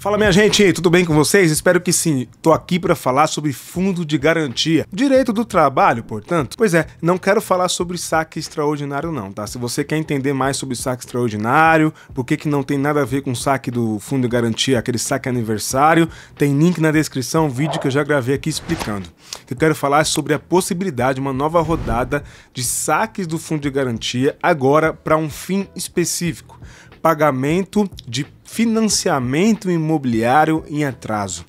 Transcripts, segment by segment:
Fala minha gente, tudo bem com vocês? Espero que sim. Tô aqui para falar sobre fundo de garantia, direito do trabalho, portanto. Pois é, não quero falar sobre saque extraordinário não, tá? Se você quer entender mais sobre saque extraordinário, por que que não tem nada a ver com saque do fundo de garantia, aquele saque aniversário, tem link na descrição, vídeo que eu já gravei aqui explicando. Eu quero falar sobre a possibilidade de uma nova rodada de saques do fundo de garantia agora para um fim específico, pagamento de financiamento imobiliário em atraso.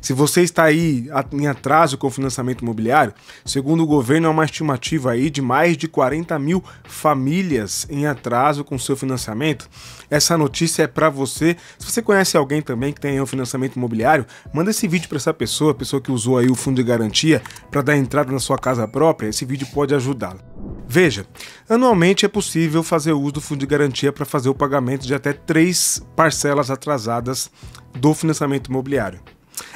Se você está aí em atraso com o financiamento imobiliário, segundo o governo, há é uma estimativa aí de mais de 40 mil famílias em atraso com seu financiamento. Essa notícia é para você. Se você conhece alguém também que tem um financiamento imobiliário, manda esse vídeo para essa pessoa, a pessoa que usou aí o fundo de garantia para dar entrada na sua casa própria. Esse vídeo pode ajudá-la. Veja, anualmente é possível fazer uso do fundo de garantia para fazer o pagamento de até três parcelas atrasadas do financiamento imobiliário.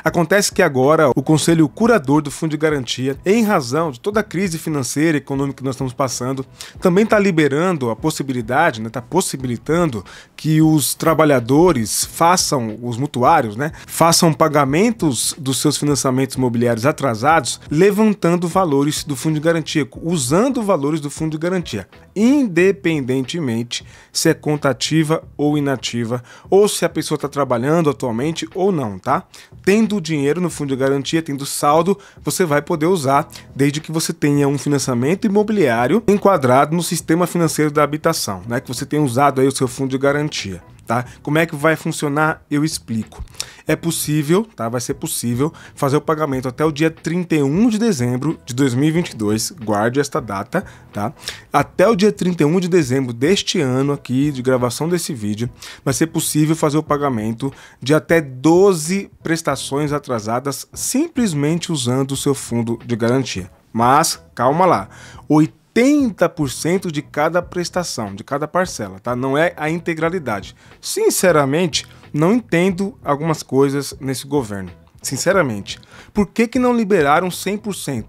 Acontece que agora o conselho curador do Fundo de Garantia, em razão de toda a crise financeira e econômica que nós estamos passando, também está liberando a possibilidade, está né, tá possibilitando que os trabalhadores façam, os mutuários, né, façam pagamentos dos seus financiamentos imobiliários atrasados, levantando valores do Fundo de Garantia, usando valores do Fundo de Garantia independentemente se é contativa ou inativa, ou se a pessoa está trabalhando atualmente ou não, tá? Tendo dinheiro no fundo de garantia, tendo saldo, você vai poder usar, desde que você tenha um financiamento imobiliário enquadrado no sistema financeiro da habitação, né? Que você tenha usado aí o seu fundo de garantia. Tá? Como é que vai funcionar? Eu explico. É possível, tá? Vai ser possível fazer o pagamento até o dia 31 de dezembro de 2022. Guarde esta data, tá? Até o dia 31 de dezembro deste ano aqui de gravação desse vídeo, vai ser possível fazer o pagamento de até 12 prestações atrasadas simplesmente usando o seu fundo de garantia. Mas calma lá. 80% de cada prestação, de cada parcela, tá? Não é a integralidade. Sinceramente, não entendo algumas coisas nesse governo. Sinceramente, por que, que não liberaram 100%?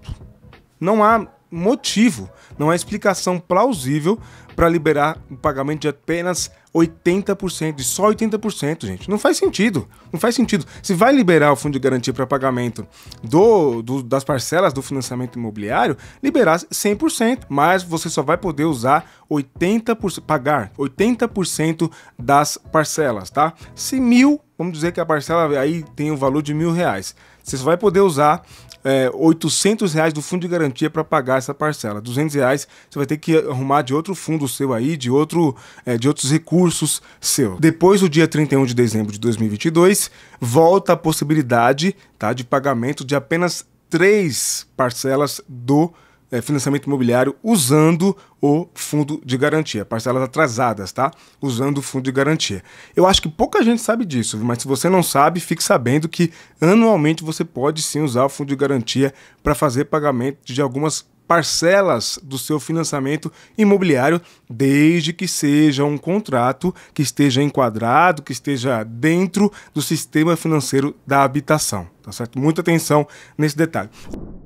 Não há motivo não há explicação plausível para liberar o pagamento de apenas 80%, de só 80%, gente. Não faz sentido. Não faz sentido. Se vai liberar o fundo de garantia para pagamento do, do, das parcelas do financiamento imobiliário, liberar 100%, mas você só vai poder usar 80%, pagar 80% das parcelas, tá? Se mil, vamos dizer que a parcela aí tem o um valor de mil reais, você só vai poder usar é, 800 reais do fundo de garantia para pagar essa parcela. 200 reais você vai ter que arrumar de outro fundo seu aí, de, outro, é, de outros recursos seu. Depois do dia 31 de dezembro de 2022, volta a possibilidade tá, de pagamento de apenas três parcelas do fundo é, financiamento imobiliário usando o fundo de garantia, parcelas atrasadas, tá? Usando o fundo de garantia. Eu acho que pouca gente sabe disso, mas se você não sabe, fique sabendo que anualmente você pode sim usar o fundo de garantia para fazer pagamento de algumas parcelas do seu financiamento imobiliário, desde que seja um contrato que esteja enquadrado, que esteja dentro do sistema financeiro da habitação. Tá certo? Muita atenção nesse detalhe.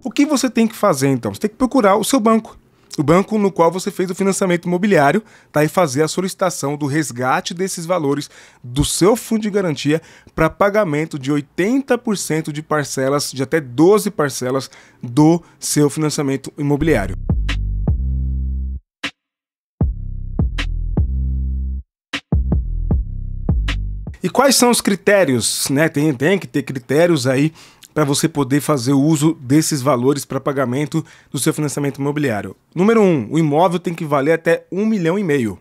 O que você tem que fazer então? Você tem que procurar o seu banco o banco no qual você fez o financiamento imobiliário, está E fazer a solicitação do resgate desses valores do seu fundo de garantia para pagamento de 80% de parcelas, de até 12 parcelas do seu financiamento imobiliário. E quais são os critérios? Né? Tem, tem que ter critérios aí para você poder fazer uso desses valores para pagamento do seu financiamento imobiliário. Número 1, um, o imóvel tem que valer até 1 um milhão e meio.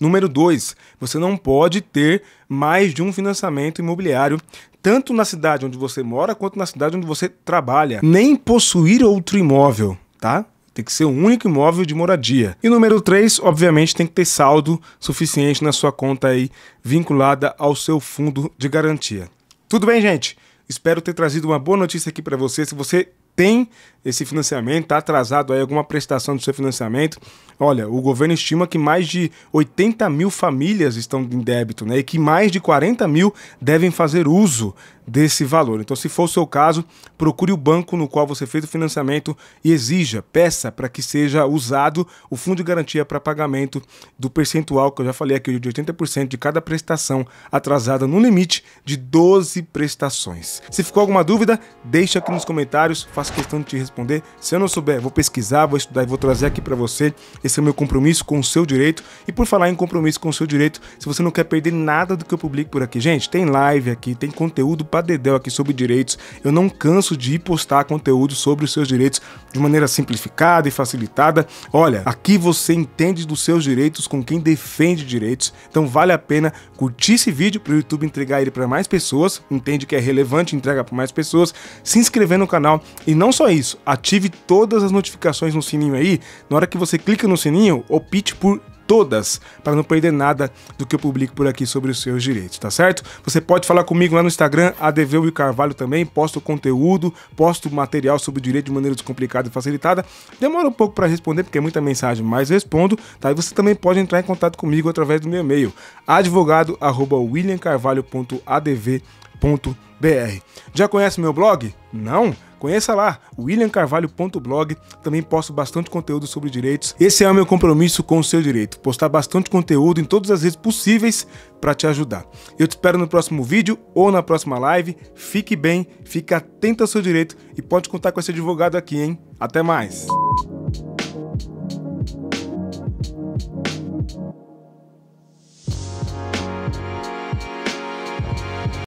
Número 2, você não pode ter mais de um financiamento imobiliário, tanto na cidade onde você mora quanto na cidade onde você trabalha. Nem possuir outro imóvel, tá? Tem que ser um único imóvel de moradia. E número 3, obviamente, tem que ter saldo suficiente na sua conta aí vinculada ao seu fundo de garantia. Tudo bem, gente? Espero ter trazido uma boa notícia aqui para você. Se você tem esse financiamento, está atrasado aí alguma prestação do seu financiamento. Olha, o governo estima que mais de 80 mil famílias estão em débito, né? E que mais de 40 mil devem fazer uso desse valor. Então, se for o seu caso, procure o banco no qual você fez o financiamento e exija, peça para que seja usado o fundo de garantia para pagamento do percentual que eu já falei aqui de 80% de cada prestação atrasada no limite de 12 prestações. Se ficou alguma dúvida, deixa aqui nos comentários, faço questão de te responder. Se eu não souber, vou pesquisar, vou estudar e vou trazer aqui para você. Esse é o meu compromisso com o seu direito. E por falar em compromisso com o seu direito, se você não quer perder nada do que eu publico por aqui, gente, tem live aqui, tem conteúdo para a dedéu aqui sobre direitos. Eu não canso de postar conteúdo sobre os seus direitos de maneira simplificada e facilitada. Olha, aqui você entende dos seus direitos com quem defende direitos. Então vale a pena curtir esse vídeo para o YouTube entregar ele para mais pessoas, entende que é relevante, entrega para mais pessoas, se inscrever no canal e não só isso, ative todas as notificações no sininho aí. Na hora que você clica no sininho, opte por todas, para não perder nada do que eu publico por aqui sobre os seus direitos, tá certo? Você pode falar comigo lá no Instagram, ADV e Carvalho também, posto conteúdo, posto material sobre o direito de maneira descomplicada e facilitada. Demora um pouco para responder, porque é muita mensagem, mas respondo, tá? E você também pode entrar em contato comigo através do meu e-mail, advogado@williamcarvalho.adv.br. Já conhece meu blog? Não? Conheça lá, williamcarvalho.blog. Também posto bastante conteúdo sobre direitos. Esse é o meu compromisso com o seu direito, postar bastante conteúdo em todas as redes possíveis para te ajudar. Eu te espero no próximo vídeo ou na próxima live. Fique bem, fique atento ao seu direito e pode contar com esse advogado aqui, hein? Até mais.